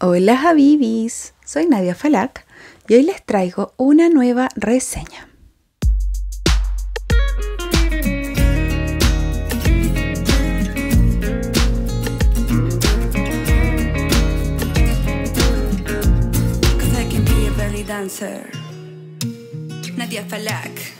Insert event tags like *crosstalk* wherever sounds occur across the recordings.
Hola habibis, soy Nadia Falak y hoy les traigo una nueva reseña. Nadia Falak.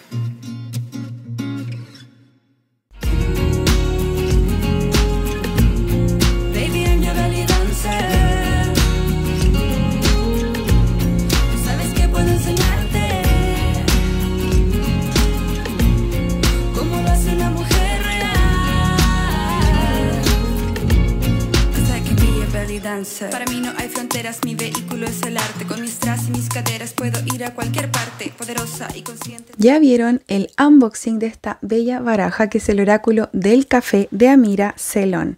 Para mí no hay fronteras, mi vehículo es el arte. Con mis trazos y mis caderas puedo ir a cualquier parte, poderosa y consciente. Ya vieron el unboxing de esta bella baraja que es el oráculo del café de Amira Celón.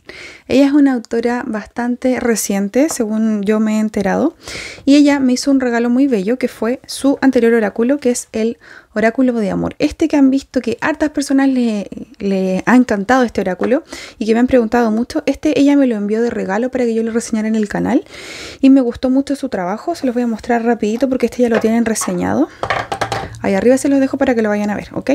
Ella es una autora bastante reciente, según yo me he enterado, y ella me hizo un regalo muy bello que fue su anterior oráculo, que es el oráculo de amor. Este que han visto que hartas personas le, le ha encantado este oráculo y que me han preguntado mucho, este ella me lo envió de regalo para que yo lo reseñara en el canal y me gustó mucho su trabajo, se los voy a mostrar rapidito porque este ya lo tienen reseñado. Ahí arriba se los dejo para que lo vayan a ver, ¿ok?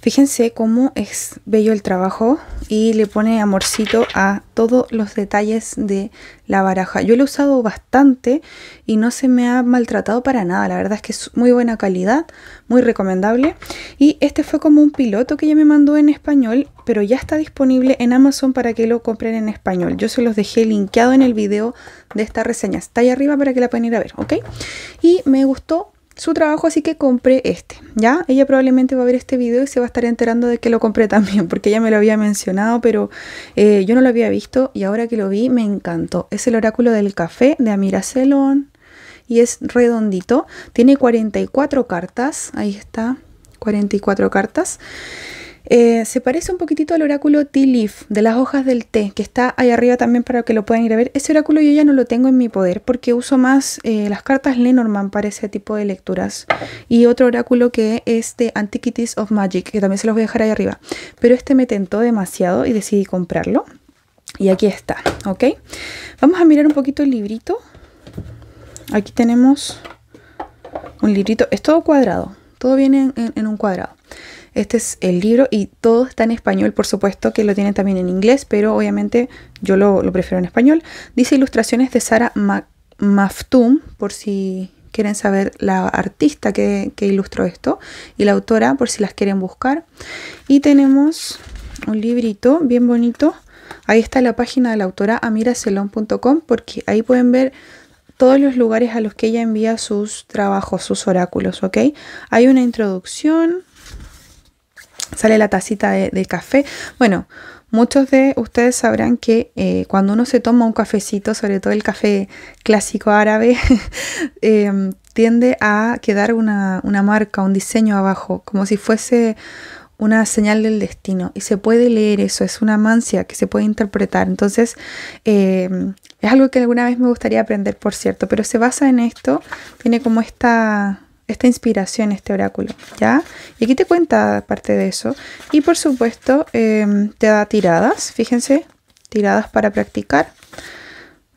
Fíjense cómo es bello el trabajo y le pone amorcito a todos los detalles de la baraja. Yo lo he usado bastante y no se me ha maltratado para nada. La verdad es que es muy buena calidad, muy recomendable. Y este fue como un piloto que ya me mandó en español, pero ya está disponible en Amazon para que lo compren en español. Yo se los dejé linkeado en el video de esta reseña. Está ahí arriba para que la puedan ir a ver, ¿ok? Y me gustó su trabajo, así que compré este, ¿ya? Ella probablemente va a ver este video y se va a estar enterando de que lo compré *laughs* también, porque ella me lo había mencionado, pero eh, yo no lo había visto y ahora que lo vi me encantó. Es el oráculo del café de Amira Celon y es redondito. Tiene 44 cartas, ahí está, 44 cartas. Eh, se parece un poquitito al oráculo Tea Leaf de las hojas del té, que está ahí arriba también para que lo puedan ir a ver. Ese oráculo yo ya no lo tengo en mi poder porque uso más eh, las cartas Lenormand para ese tipo de lecturas. Y otro oráculo que es de Antiquities of Magic, que también se los voy a dejar ahí arriba. Pero este me tentó demasiado y decidí comprarlo. Y aquí está, ¿ok? Vamos a mirar un poquito el librito. Aquí tenemos un librito, es todo cuadrado, todo viene en un cuadrado. Este es el libro y todo está en español, por supuesto que lo tienen también en inglés, pero obviamente yo lo, prefiero en español. Dice ilustraciones de Sara Maftum, por si quieren saber la artista que, ilustró esto y la autora, por si las quieren buscar. Y tenemos un librito bien bonito. Ahí está la página de la autora amiracelón.com porque ahí pueden ver todos los lugares a los que ella envía sus trabajos, sus oráculos, ¿ok? Hay una introducción, sale la tacita de, café. Bueno, muchos de ustedes sabrán que eh, cuando uno se toma un cafecito, sobre todo el café clásico árabe, *laughs* eh, tiende a quedar una, marca, un diseño abajo, como si fuese una señal del destino y se puede leer eso, es una mancia que se puede interpretar. Entonces, eh, es algo que alguna vez me gustaría aprender, por cierto, pero se basa en esto, tiene como esta, esta inspiración, este oráculo, ¿ya? Y aquí te cuenta parte de eso. Y por supuesto, em, te da tiradas, fíjense, tiradas para practicar.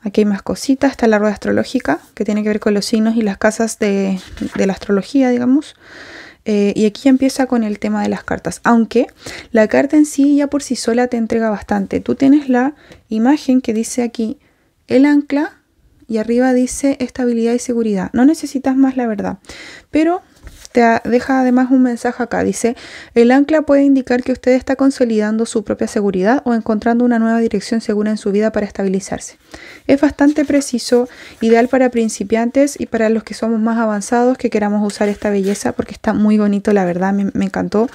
Aquí hay más cositas, está la rueda astrológica, que tiene que ver con los signos y las casas de, la astrología, digamos. Eh, y aquí empieza con el tema de las cartas, aunque la carta en sí ya por sí sola te entrega bastante. Tú tienes la imagen que dice aquí el ancla, y arriba dice estabilidad y seguridad. No necesitas más la verdad, pero te deja además un mensaje acá. Dice, el ancla puede indicar que usted está consolidando su propia seguridad o encontrando una nueva dirección segura en su vida para estabilizarse. Es bastante preciso, ideal para principiantes y para los que somos más avanzados que queramos usar esta belleza porque está muy bonito, la verdad, me, me encantó.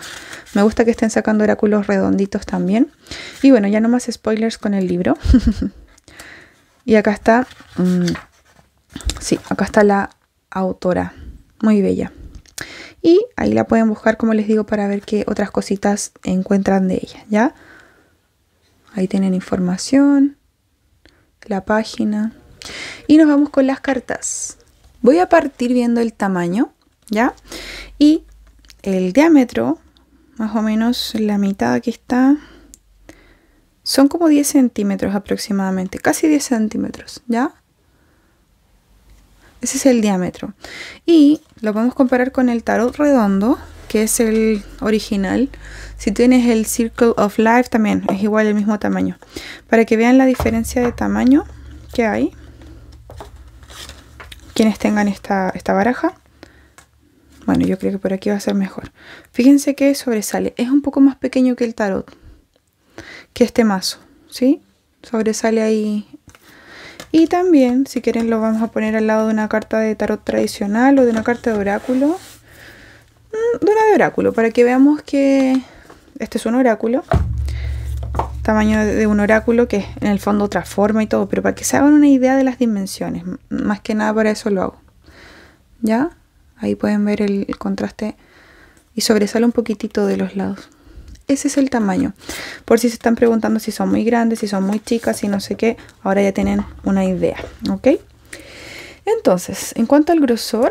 Me gusta que estén sacando oráculos redonditos también. Y bueno, ya no más spoilers con el libro. *laughs* Y acá está, mm, sí, acá está la autora, muy bella. Y ahí la pueden buscar, como les digo, para ver qué otras cositas encuentran de ella, ¿ya? Ahí tienen información, la página. Y nos vamos con las cartas. Voy a partir viendo el tamaño, ¿ya? Y el diámetro, más o menos la mitad que está, son como 10 centímetros aproximadamente, casi 10 centímetros, ¿ya? Ese es el diámetro. Y lo podemos comparar con el tarot redondo, que es el original. Si tienes el Circle of Life también, es igual el mismo tamaño. Para que vean la diferencia de tamaño que hay. Quienes tengan esta, esta baraja. Bueno, yo creo que por aquí va a ser mejor. Fíjense que sobresale. Es un poco más pequeño que el tarot que este mazo, ¿sí? Sobresale ahí. Y también, si quieren, lo vamos a poner al lado de una carta de tarot tradicional o de una carta de oráculo. Mm, de una de oráculo, para que veamos que este es un oráculo. Tamaño de un oráculo que en el fondo transforma y todo, pero para que se hagan una idea de las dimensiones. Más que nada para eso lo hago. ¿Ya? Ahí pueden ver el contraste y sobresale un poquitito de los lados ese es el tamaño. Por si se están preguntando si son muy grandes, si son muy chicas, si no sé qué, ahora ya tienen una idea, ¿ok? Entonces, en cuanto al grosor,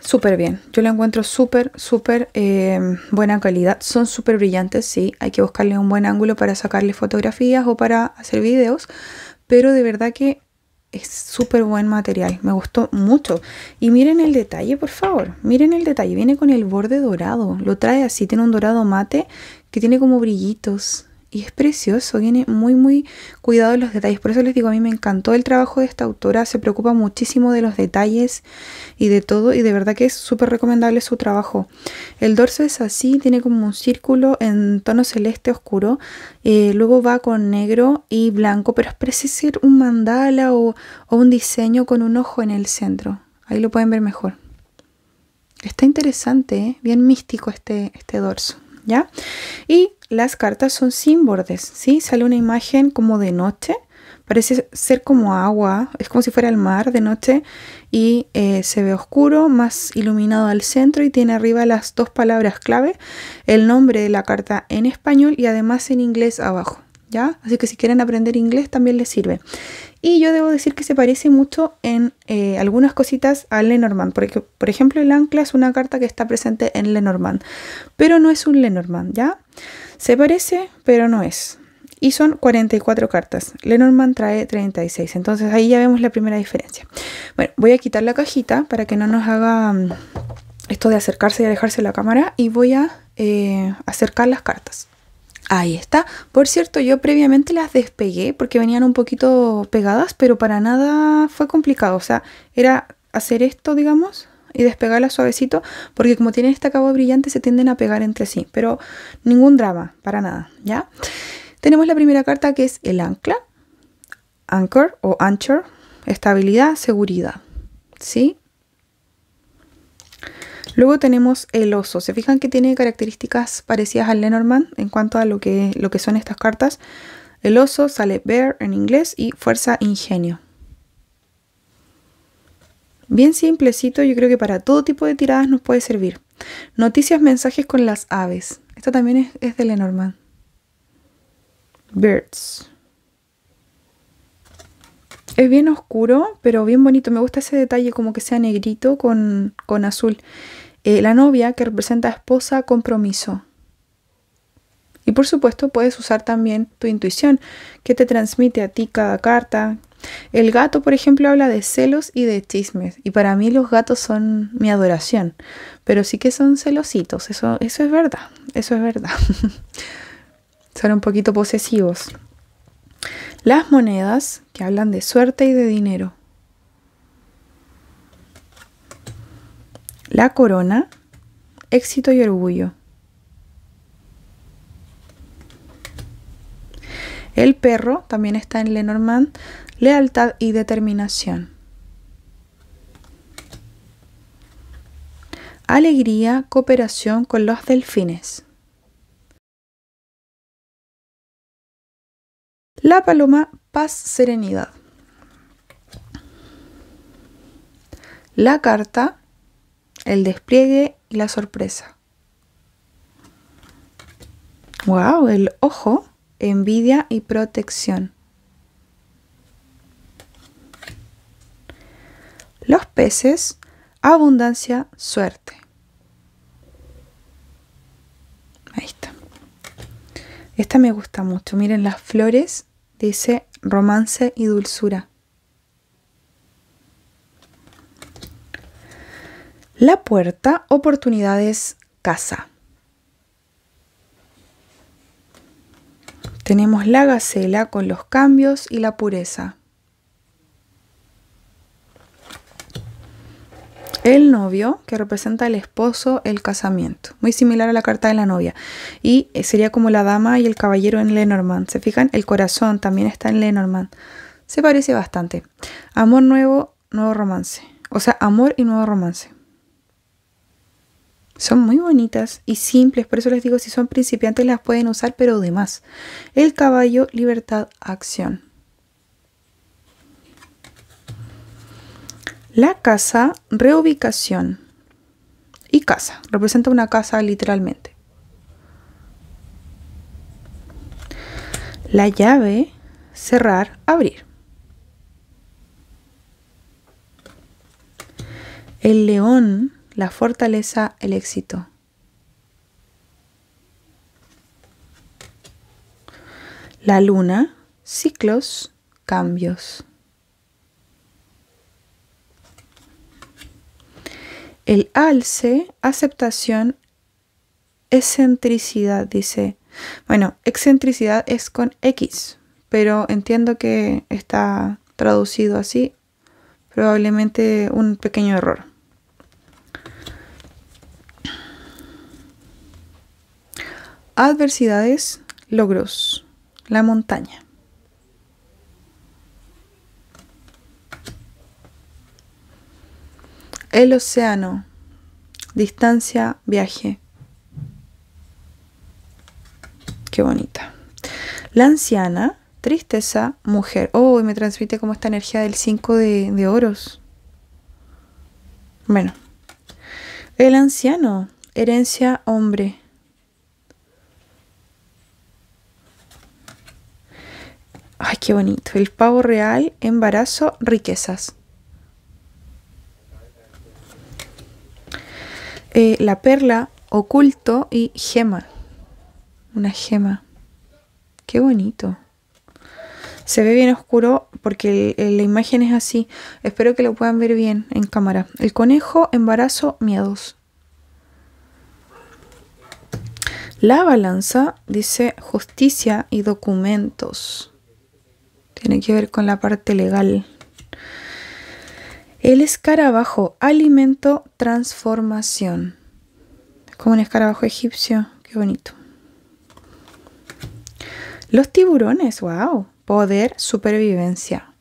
súper bien. Yo lo encuentro súper, súper em, buena calidad. Son súper brillantes, sí. Hay que buscarle un buen ángulo para sacarle fotografías o para hacer videos. Pero de verdad que es súper buen material, me gustó mucho. Y miren el detalle, por favor, miren el detalle, viene con el borde dorado, lo trae así, tiene un dorado mate que tiene como brillitos, y es precioso, viene muy muy cuidado en los detalles. Por eso les digo, a mí me encantó el trabajo de esta autora, se preocupa muchísimo de los detalles y de todo y de verdad que es súper recomendable su trabajo. El dorso es así, tiene como un círculo en tono celeste oscuro, eh, luego va con negro y blanco, pero es preciso ser un mandala o, un diseño con un ojo en el centro. Ahí lo pueden ver mejor. Está interesante, ¿eh? bien místico este, este dorso. Y las cartas son sin bordes, Sale una imagen como de noche, parece ser como agua, es como si fuera el mar de noche y eh, se ve oscuro, más iluminado al centro y tiene arriba las dos palabras clave, el nombre de la carta en español y además en inglés abajo, Así que si quieren aprender inglés también les sirve. Y yo debo decir que se parece mucho en eh, algunas cositas a Lenormand, porque por ejemplo el ancla es una carta que está presente en Lenormand, pero no es un Lenormand, ¿ya? Se parece, pero no es. Y son 44 cartas. Lenormand trae 36. Entonces ahí ya vemos la primera diferencia. Bueno, voy a quitar la cajita para que no nos haga mm, esto de acercarse y alejarse la cámara. Y voy a eh, acercar las cartas. Ahí está. Por cierto, yo previamente las despegué porque venían un poquito pegadas, pero para nada fue complicado. O sea, era hacer esto, digamos, y despegarlas suavecito, porque como tienen esta cava brillante se tienden a pegar entre sí. Pero ningún drama, para nada, ¿ya? Tenemos la primera carta que es el ancla. Anchor o anchor, estabilidad, seguridad. ¿Sí? Luego tenemos el oso. Se fijan que tiene características parecidas al Lenormand en cuanto a lo que, lo que son estas cartas. El oso sale bear en inglés y fuerza ingenio. Bien simplecito, yo creo que para todo tipo de tiradas nos puede servir. Noticias, mensajes con las aves. Esto también es, es de Lenormand. Birds. Es bien oscuro, pero bien bonito. Me gusta ese detalle como que sea negrito con, azul. Eh, la novia que representa esposa, compromiso. Y por supuesto puedes usar también tu intuición, que te transmite a ti cada carta. El gato, por ejemplo, habla de celos y de chismes. Y para mí los gatos son mi adoración. Pero sí que son celositos, eso, eso es verdad, eso es verdad. *laughs* son un poquito posesivos. Las monedas, hablan de suerte y de dinero. La corona, éxito y orgullo. El perro también está en Lenormand, lealtad y determinación. Alegría, cooperación con los delfines. La paloma, paz, serenidad. La carta, el despliegue y la sorpresa. Wow, el ojo, envidia y protección. Los peces, abundancia, suerte. Ahí está. Esta me gusta mucho. Miren las flores dice romance y dulzura. La puerta, oportunidades, casa. Tenemos la gacela con los cambios y la pureza. el novio, que representa el esposo, el casamiento. Muy similar a la carta de la novia. Y eh, sería como la dama y el caballero en Lenormand. ¿Se fijan? El corazón también está en Lenormand. Se parece bastante. Amor nuevo, nuevo romance. O sea, amor y nuevo romance. Son muy bonitas y simples, por eso les digo, si son principiantes las pueden usar, pero de más. El caballo, libertad, acción. La casa, reubicación y casa. Representa una casa literalmente. La llave, cerrar, abrir. El león, la fortaleza, el éxito. La luna, ciclos, cambios. el alce, aceptación, excentricidad, dice. Bueno, excentricidad es con X, pero entiendo que está traducido así. Probablemente un pequeño error. Adversidades, logros, la montaña. El océano. Distancia, viaje. Qué bonita. La anciana, tristeza, mujer. Oh, me transmite como esta energía del 5 de, de oros. Bueno. El anciano, herencia, hombre. Ay, qué bonito. El pavo real, embarazo, riquezas. Eh, la perla, oculto y gema. Una gema. Qué bonito. Se ve bien oscuro porque la imagen es así. Espero que lo puedan ver bien en cámara. El conejo, embarazo, miedos. La balanza dice justicia y documentos. Tiene que ver con la parte legal. El escarabajo, alimento, transformación. Como un escarabajo egipcio, qué bonito. Los tiburones, wow. Poder, supervivencia.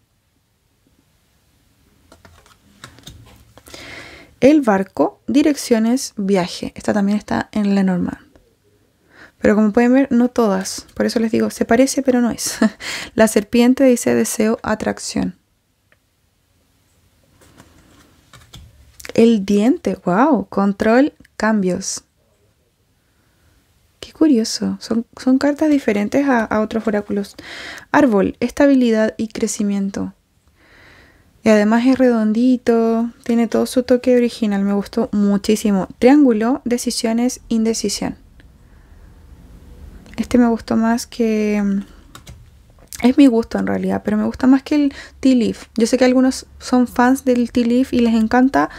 El barco, direcciones, viaje. Esta también está en la norma. Pero como pueden ver, no todas. Por eso les digo, se parece, pero no es. *laughs* la serpiente dice deseo, atracción. El diente, wow, control, cambios. Qué curioso, son, son cartas diferentes a, a, otros oráculos. Árbol, estabilidad y crecimiento. Y además es redondito, tiene todo su toque original, me gustó muchísimo. Triángulo, decisiones, indecisión. Este me gustó más que mm, es mi gusto en realidad, pero me gusta más que el tea leaf. Yo sé que algunos son fans del tea leaf y les encanta.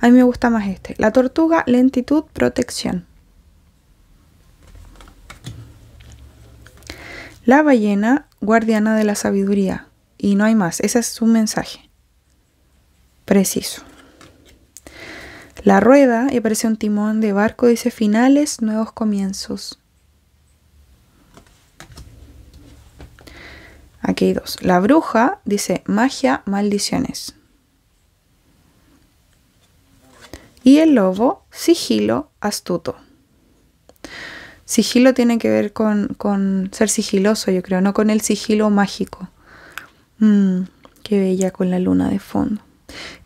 A mí me gusta más este. La tortuga, lentitud, protección. La ballena, guardiana de la sabiduría. Y no hay más. Ese es un mensaje. Preciso. La rueda, y aparece un timón de barco, dice finales, nuevos comienzos. Aquí hay dos. La bruja dice magia, maldiciones. Y el lobo, sigilo, astuto. Sigilo tiene que ver con, ser sigiloso, yo creo, no con el sigilo mágico. Mm, qué bella con la luna de fondo.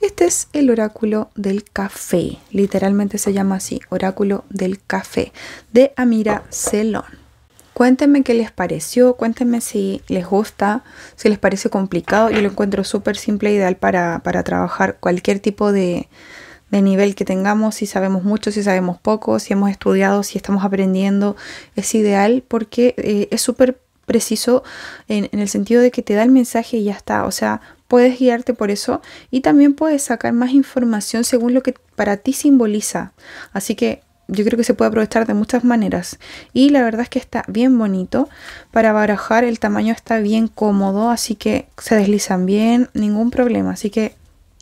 Este es el oráculo del café. Literalmente se llama así, oráculo del café, de Amira Celón. Cuéntenme qué les pareció, cuéntenme si les gusta, si les parece complicado. Yo lo encuentro súper simple e ideal para, trabajar cualquier tipo de, nivel que tengamos, si sabemos mucho, si sabemos poco, si hemos estudiado, si estamos aprendiendo. Es ideal porque eh, es súper preciso en, en el sentido de que te da el mensaje y ya está. O sea, puedes guiarte por eso y también puedes sacar más información según lo que para ti simboliza. Así que yo creo que se puede aprovechar de muchas maneras. Y la verdad es que está bien bonito. Para barajar el tamaño está bien cómodo, así que se deslizan bien, ningún problema. Así que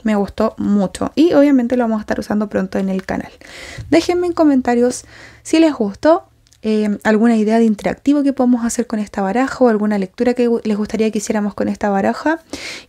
me gustó mucho y obviamente lo vamos a estar usando pronto en el canal. Déjenme en comentarios si les gustó, Em, alguna idea de interactivo que podamos hacer con esta baraja o alguna lectura que les gustaría que hiciéramos con esta baraja.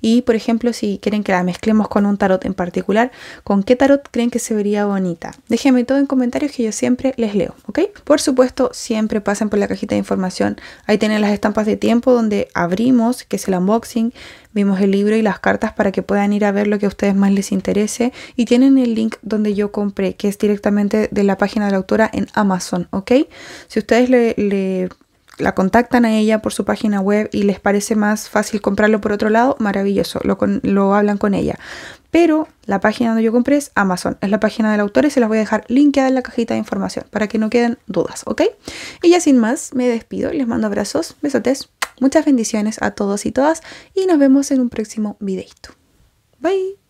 Y por ejemplo, si quieren que la mezclemos con un tarot en particular, ¿con qué tarot creen que se vería bonita? Déjenme todo en comentarios que yo siempre les leo, ¿ok? Por supuesto, siempre pasen por la cajita de información. Ahí tienen las estampas de tiempo donde abrimos, que es el unboxing Vimos el libro y las cartas para que puedan ir a ver lo que a ustedes más les interese. Y tienen el link donde yo compré, que es directamente de la página de la autora en Amazon, ¿ok? Si ustedes la contactan a ella por su página web y les parece más fácil comprarlo por otro lado, maravilloso, lo, lo, hablan con ella. Pero la página donde yo compré es Amazon, es la página del autor y se las voy a dejar linkeada en la cajita de información para que no queden dudas, ¿ok? Y ya sin más, me despido, les mando abrazos, besotes. Muchas bendiciones a todos y todas y nos vemos en un próximo videito. Bye.